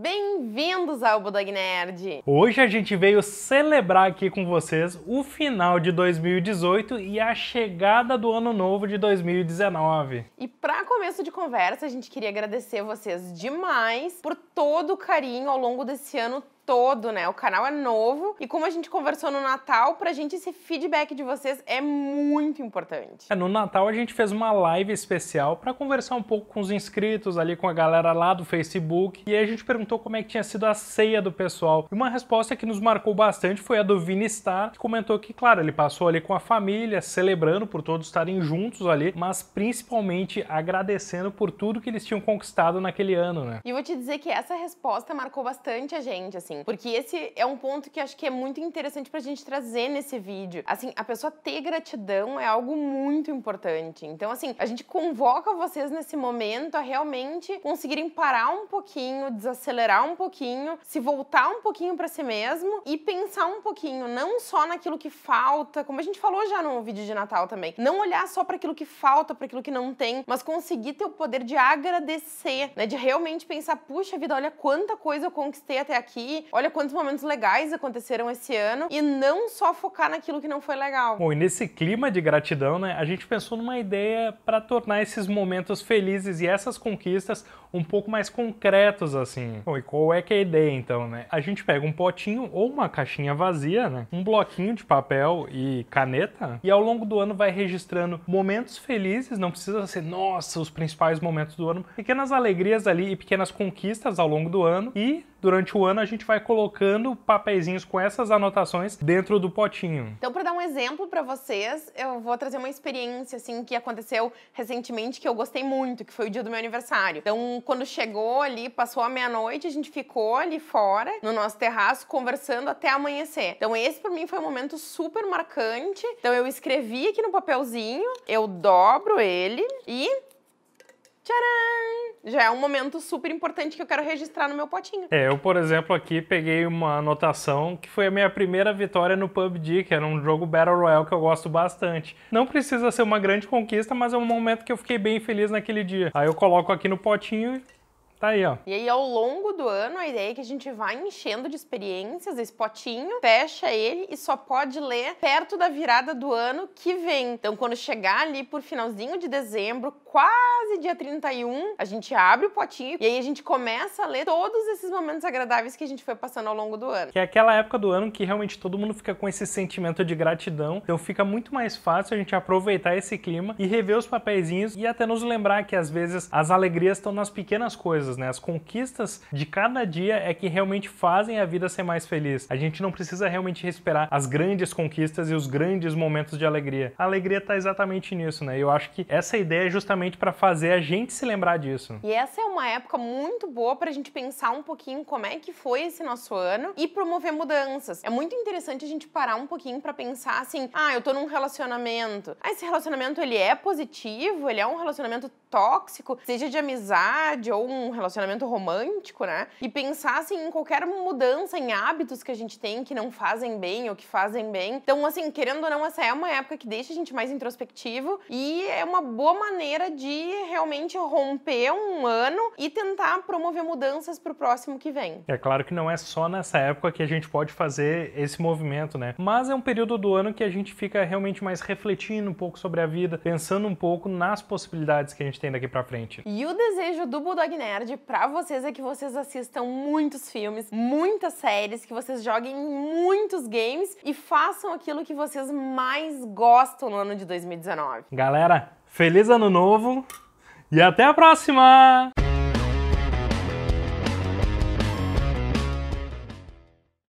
Bem-vindos ao Budog Nerd! Hoje a gente veio celebrar aqui com vocês o final de 2018 e a chegada do ano novo de 2019. E para começo de conversa, a gente queria agradecer vocês demais por todo o carinho ao longo desse ano todo, né? O canal é novo e como a gente conversou no Natal, pra gente esse feedback de vocês é muito importante. É, no Natal a gente fez uma live especial para conversar um pouco com os inscritos ali, com a galera lá do Facebook e aí a gente perguntou como é que tinha sido a ceia do pessoal. E uma resposta que nos marcou bastante foi a do Vini Star, que comentou que, claro, ele passou ali com a família, celebrando por todos estarem juntos ali, mas principalmente agradecendo agradecendo por tudo que eles tinham conquistado naquele ano, né? E vou te dizer que essa resposta marcou bastante a gente, assim, porque esse é um ponto que acho que é muito interessante pra gente trazer nesse vídeo. Assim, a pessoa ter gratidão é algo muito importante. Então, assim, a gente convoca vocês nesse momento a realmente conseguirem parar um pouquinho, desacelerar um pouquinho, se voltar um pouquinho para si mesmo e pensar um pouquinho, não só naquilo que falta, como a gente falou já no vídeo de Natal também, não olhar só para aquilo que falta, para aquilo que não tem, mas conseguir conseguir ter o poder de agradecer, né? De realmente pensar, puxa vida, olha quanta coisa eu conquistei até aqui, olha quantos momentos legais aconteceram esse ano, e não só focar naquilo que não foi legal. Bom, e nesse clima de gratidão, né, a gente pensou numa ideia para tornar esses momentos felizes e essas conquistas um pouco mais concretos assim. Bom, e qual é que é a ideia então, né? A gente pega um potinho ou uma caixinha vazia, né? Um bloquinho de papel e caneta e ao longo do ano vai registrando momentos felizes, não precisa ser, nossa, os principais momentos do ano, pequenas alegrias ali e pequenas conquistas ao longo do ano e durante o ano a gente vai colocando papeizinhos com essas anotações dentro do potinho. Então, para dar um exemplo para vocês, eu vou trazer uma experiência assim que aconteceu recentemente que eu gostei muito, que foi o dia do meu aniversário. Então, quando chegou ali, passou a meia-noite, a gente ficou ali fora no nosso terraço conversando até amanhecer. Então, esse para mim foi um momento super marcante. Então, eu escrevi aqui no papelzinho, eu dobro ele e tcharam! já é um momento super importante que eu quero registrar no meu potinho. É, eu, por exemplo, aqui peguei uma anotação que foi a minha primeira vitória no PUBG, que era um jogo Battle Royale que eu gosto bastante. Não precisa ser uma grande conquista, mas é um momento que eu fiquei bem feliz naquele dia. Aí eu coloco aqui no potinho Tá aí, ó. E aí, ao longo do ano, a ideia é que a gente vai enchendo de experiências esse potinho, fecha ele e só pode ler perto da virada do ano que vem. Então, quando chegar ali por finalzinho de dezembro, quase dia 31, a gente abre o potinho e aí a gente começa a ler todos esses momentos agradáveis que a gente foi passando ao longo do ano. Que é aquela época do ano que realmente todo mundo fica com esse sentimento de gratidão, então fica muito mais fácil a gente aproveitar esse clima e rever os papeizinhos e até nos lembrar que às vezes as alegrias estão nas pequenas coisas coisas, né? As conquistas de cada dia é que realmente fazem a vida ser mais feliz. A gente não precisa realmente esperar as grandes conquistas e os grandes momentos de alegria. A alegria está exatamente nisso, né? Eu acho que essa ideia é justamente para fazer a gente se lembrar disso. E essa é uma época muito boa para a gente pensar um pouquinho como é que foi esse nosso ano e promover mudanças. É muito interessante a gente parar um pouquinho para pensar assim: ah, eu tô num relacionamento. Ah, esse relacionamento ele é positivo? Ele é um relacionamento tóxico, seja de amizade ou um relacionamento romântico, né? E pensar assim em qualquer mudança em hábitos que a gente tem que não fazem bem ou que fazem bem. Então, assim, querendo ou não, essa é uma época que deixa a gente mais introspectivo e é uma boa maneira de realmente romper um ano e tentar promover mudanças para o próximo que vem. É claro que não é só nessa época que a gente pode fazer esse movimento, né? Mas é um período do ano que a gente fica realmente mais refletindo um pouco sobre a vida, pensando um pouco nas possibilidades que a gente tem daqui para frente. E o desejo do Bulldog Nerd oportunidade para vocês é que vocês assistam muitos filmes, muitas séries, que vocês joguem muitos games e façam aquilo que vocês mais gostam no ano de 2019. Galera, feliz ano novo e até a próxima!